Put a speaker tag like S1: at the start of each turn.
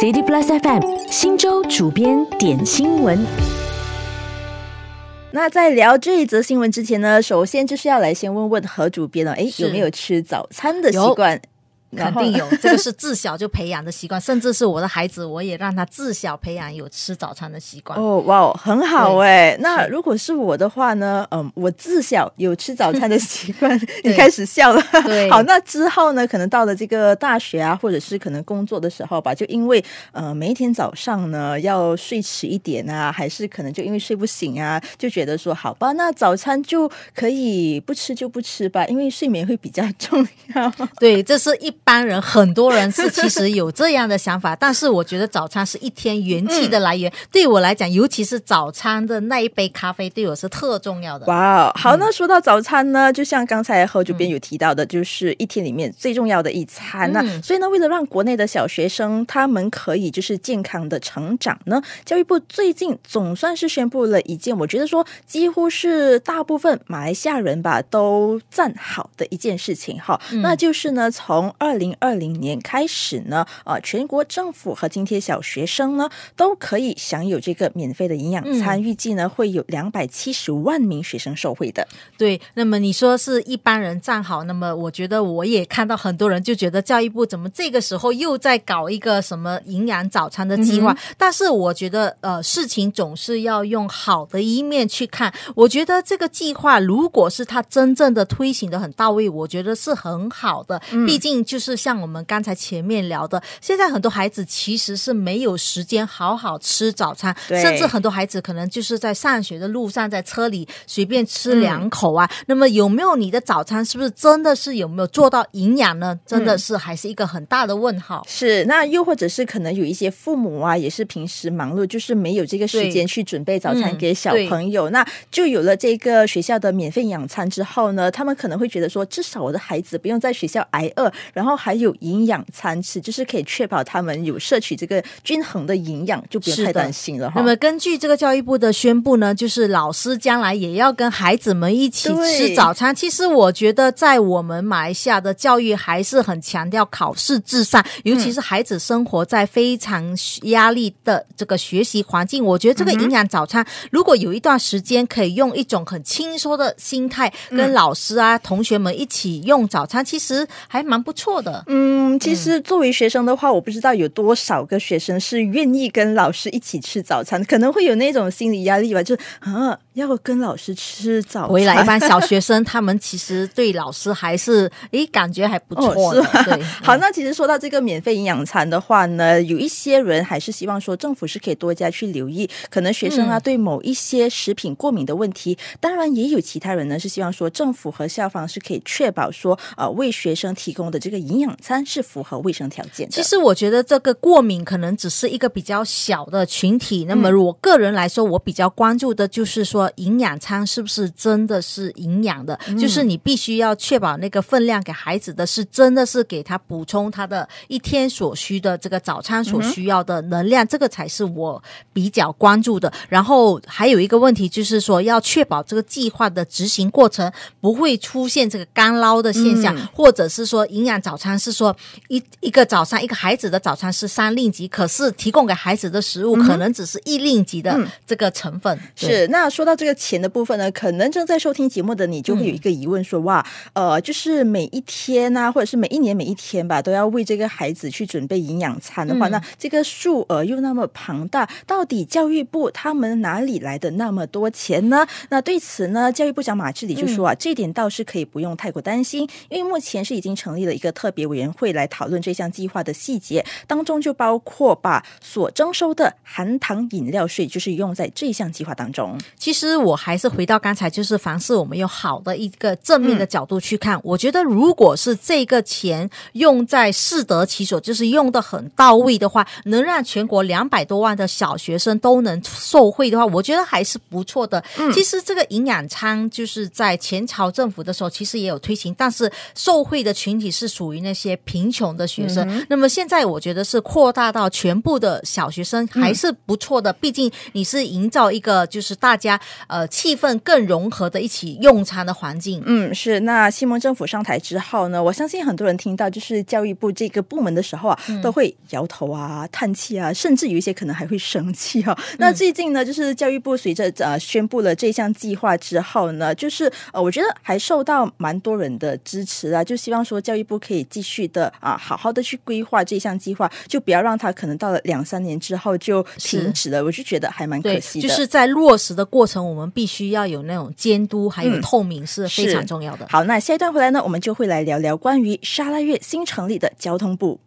S1: City Plus FM 新州主编点新闻。那在聊这一则新闻之前呢，首先就是要来先问问何主编了，哎，有没有吃早餐的习惯？肯定有，这个是自小就培养的习惯，甚至是我的孩子，我也让他自小培养有吃早餐的习惯。哦，哇哦，很好哎。那如果是我的话呢？嗯，我自小有吃早餐的习惯。你开始笑了。对。好，那之后呢？可能到了这个大学啊，或者是可能工作的时候吧，就因为呃，每一天早上呢要睡迟一点啊，还是可能就因为睡不醒啊，就觉得说好吧，那早餐就可以不吃就不吃吧，因为睡眠会比较重要。对，这是一。一般人很多人是其实有这样的想法，但是我觉得早餐是一天元气的来源。对我来讲，尤其是早餐的那一杯咖啡，对我是特重要的。哇，好，那说到早餐呢，就像刚才何主编有提到的，就是一天里面最重要的一餐。那所以呢，为了让国内的小学生他们可以就是健康的成长呢，教育部最近总算是宣布了一件，我觉得说几乎是大部分马来西亚人吧都赞好的一件事情。哈，那就是呢，从二零二零年开始呢，呃，全国政府和津贴小学生呢都可以享有这个免费的营养餐，预计呢会有两百七十万名学生受惠的。对，那么你说是一般人站好，那么我觉得我也看到很多人就觉得教育部怎么这个时候又在搞一个什么营养早餐的计划？但是我觉得，呃，事情总是要用好的一面去看。我觉得这个计划如果是它真正的推行的很到位，我觉得是很好的，毕竟就是。是像我们刚才前面聊的，现在很多孩子其实是没有时间好好吃早餐，甚至很多孩子可能就是在上学的路上，在车里随便吃两口啊。那么有没有你的早餐？是不是真的是有没有做到营养呢？真的是还是一个很大的问号。是，那又或者是可能有一些父母啊，也是平时忙碌，就是没有这个时间去准备早餐给小朋友。那就有了这个学校的免费养餐之后呢，他们可能会觉得说，至少我的孩子不用在学校挨饿，然后。还有营养餐吃，就是可以确保他们有摄取这个均衡的营养，就不用太担心了。那么根据这个教育部的宣布呢，就是老师将来也要跟孩子们一起吃早餐。其实我觉得，在我们马来西亚的教育还是很强调考试至上，尤其是孩子生活在非常压力的这个学习环境。我觉得这个营养早餐，如果有一段时间可以用一种很轻松的心态跟老师啊、同学们一起用早餐，其实还蛮不错的。嗯，其实作为学生的话，我不知道有多少个学生是愿意跟老师一起吃早餐，可能会有那种心理压力吧，就是啊。要跟老师吃早餐。回来，一般小学生他们其实对老师还是诶感觉还不错。对，好，那其实说到这个免费营养餐的话呢，有一些人还是希望说政府是可以多加去留意，可能学生啊对某一些食品过敏的问题。当然，也有其他人呢是希望说政府和校方是可以确保说啊为学生提供的这个营养餐是符合卫生条件的。其实我觉得这个过敏可能只是一个比较小的群体。那么我个人来说，我比较关注的就是说。营养餐是不是真的是营养的？就是你必须要确保那个分量给孩子的，是真的是给他补充他的一天所需的这个早餐所需要的能量，这个才是我比较关注的。然后还有一个问题就是说，要确保这个计划的执行过程不会出现这个干捞的现象，或者是说营养早餐是说一一个早餐一个孩子的早餐是三令级，可是提供给孩子的食物可能只是一令级的这个成分。是那说到。这个钱的部分呢，可能正在收听节目的你就会有一个疑问，说哇，呃，就是每一天呢，或者是每一年每一天吧，都要为这个孩子去准备营养餐的话，那这个数额又那么庞大，到底教育部他们哪里来的那么多钱呢？那对此呢，教育部长马志礼就说啊，这点倒是可以不用太过担心，因为目前是已经成立了一个特别委员会来讨论这项计划的细节，当中就包括把所征收的含糖饮料税，就是用在这项计划当中。其实。其实我还是回到刚才，就是凡事我们用好的一个正面的角度去看。我觉得，如果是这个钱用在适得其所，就是用的很到位的话，能让全国两百多万的小学生都能受惠的话，我觉得还是不错的。其实这个营养餐就是在前朝政府的时候其实也有推行，但是受惠的群体是属于那些贫穷的学生。那么现在我觉得是扩大到全部的小学生，还是不错的。毕竟你是营造一个就是大家。呃，气氛更融合的一起用餐的环境。嗯，是。那西蒙政府上台之后呢，我相信很多人听到就是教育部这个部门的时候啊，都会摇头啊、叹气啊，甚至有一些可能还会生气啊。那最近呢，就是教育部随着呃宣布了这项计划之后呢，就是呃，我觉得还受到蛮多人的支持啊，就希望说教育部可以继续的啊，好好的去规划这项计划，就不要让它可能到了两三年之后就停止了。我就觉得还蛮可惜的，就是在落实的过程。我们必须要有那种监督，还有透明是非常重要的。好，那下一段回来呢，我们就会来聊聊关于沙拉越新成立的交通部。